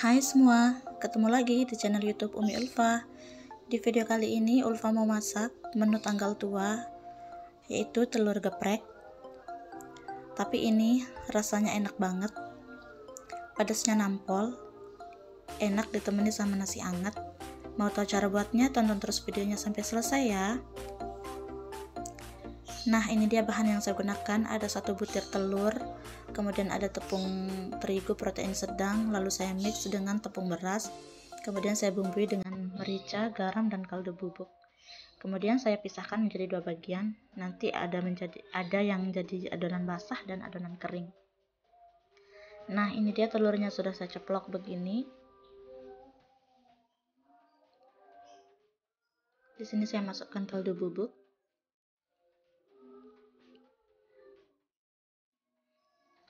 Hai semua, ketemu lagi di channel YouTube Umi Ulfa. Di video kali ini Ulfa mau masak menu tanggal tua yaitu telur geprek. Tapi ini rasanya enak banget. Pedasnya nampol. Enak ditemani sama nasi hangat. Mau tahu cara buatnya? Tonton terus videonya sampai selesai ya. Nah, ini dia bahan yang saya gunakan. Ada satu butir telur, kemudian ada tepung terigu protein sedang, lalu saya mix dengan tepung beras. Kemudian saya bumbui dengan merica, garam, dan kaldu bubuk. Kemudian saya pisahkan menjadi dua bagian. Nanti ada menjadi ada yang jadi adonan basah dan adonan kering. Nah, ini dia telurnya sudah saya ceplok begini. Di sini saya masukkan kaldu bubuk.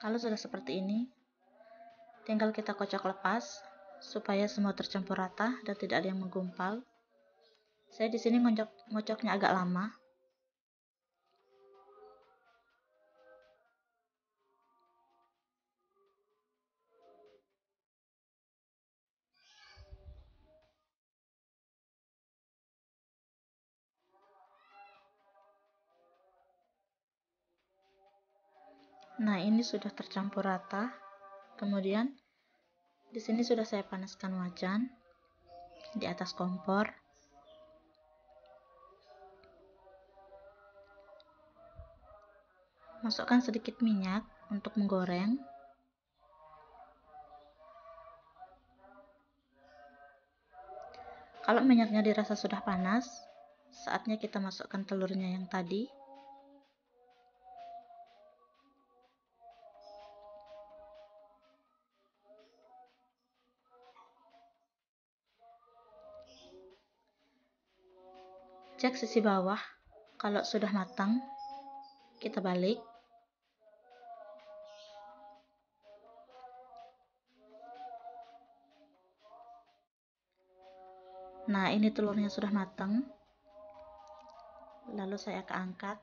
Kalau sudah seperti ini, tinggal kita kocok lepas supaya semua tercampur rata dan tidak ada yang menggumpal. Saya di sini ngocok ngocoknya agak lama Nah, ini sudah tercampur rata. Kemudian di sini sudah saya panaskan wajan di atas kompor. Masukkan sedikit minyak untuk menggoreng. Kalau minyaknya dirasa sudah panas, saatnya kita masukkan telurnya yang tadi. cek sisi bawah kalau sudah matang kita balik nah ini telurnya sudah matang lalu saya akan angkat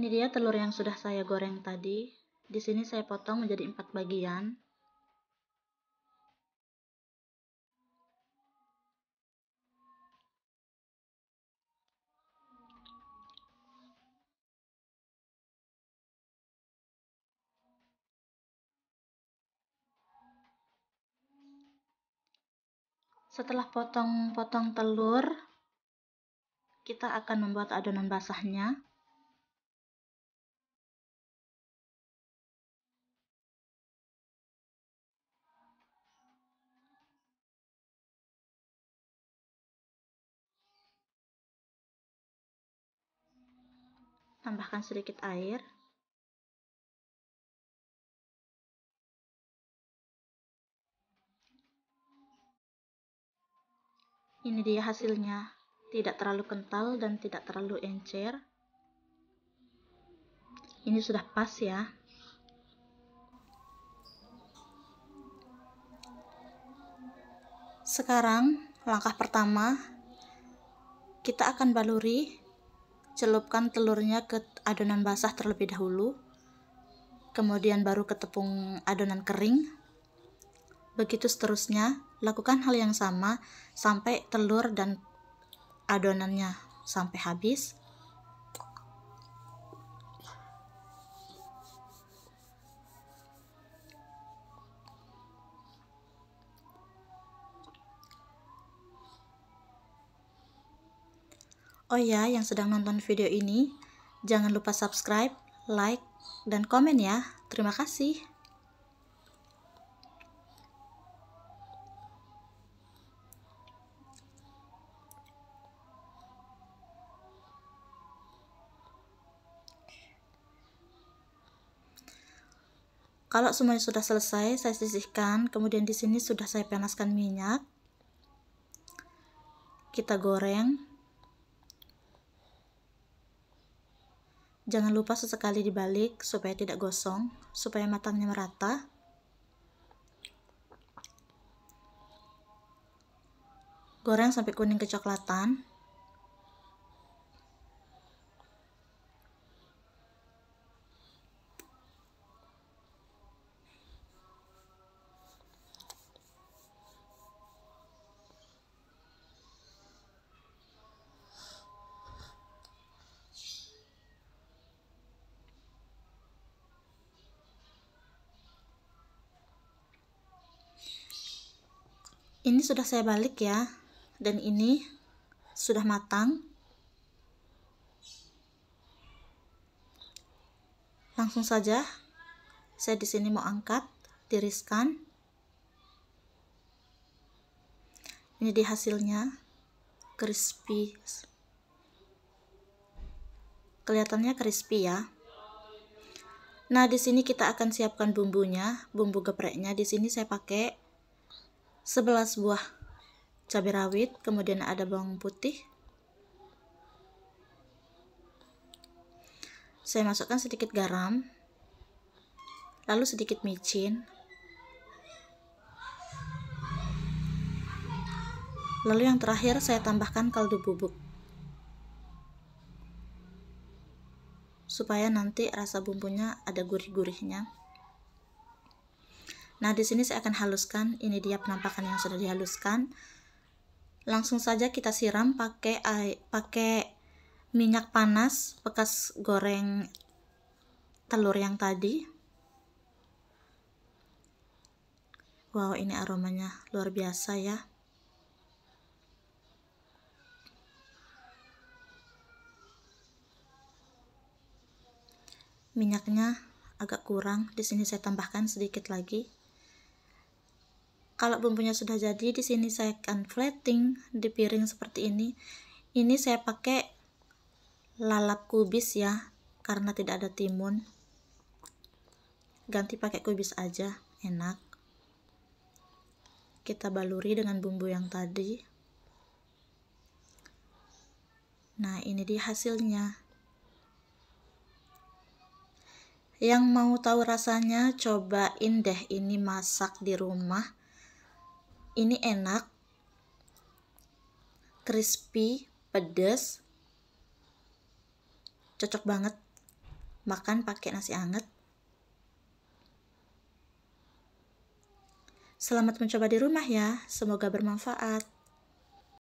Ini dia telur yang sudah saya goreng tadi. Di sini saya potong menjadi empat bagian. Setelah potong-potong telur, kita akan membuat adonan basahnya. tambahkan sedikit air ini dia hasilnya tidak terlalu kental dan tidak terlalu encer ini sudah pas ya sekarang langkah pertama kita akan baluri Celupkan telurnya ke adonan basah terlebih dahulu, kemudian baru ke tepung adonan kering. Begitu seterusnya, lakukan hal yang sama sampai telur dan adonannya sampai habis. Oh ya, yang sedang nonton video ini, jangan lupa subscribe, like, dan komen ya. Terima kasih. Kalau semuanya sudah selesai, saya sisihkan. Kemudian di sini sudah saya panaskan minyak. Kita goreng. Jangan lupa sesekali dibalik supaya tidak gosong, supaya matangnya merata. Goreng sampai kuning kecoklatan. ini sudah saya balik ya dan ini sudah matang langsung saja saya di sini mau angkat tiriskan ini di hasilnya crispy kelihatannya crispy ya nah di sini kita akan siapkan bumbunya bumbu gepreknya di sini saya pakai 11 buah cabai rawit, kemudian ada bawang putih. Saya masukkan sedikit garam, lalu sedikit micin. Lalu yang terakhir saya tambahkan kaldu bubuk. Supaya nanti rasa bumbunya ada gurih-gurihnya. Nah, di sini saya akan haluskan. Ini dia penampakan yang sudah dihaluskan. Langsung saja kita siram pakai air, pakai minyak panas bekas goreng telur yang tadi. Wow, ini aromanya luar biasa ya. Minyaknya agak kurang, di sini saya tambahkan sedikit lagi kalau bumbunya sudah jadi di sini saya akan flatting di piring seperti ini ini saya pakai lalap kubis ya karena tidak ada timun ganti pakai kubis aja enak kita baluri dengan bumbu yang tadi nah ini dia hasilnya yang mau tahu rasanya cobain deh ini masak di rumah ini enak crispy pedes cocok banget makan pakai nasi anget Selamat mencoba di rumah ya, semoga bermanfaat.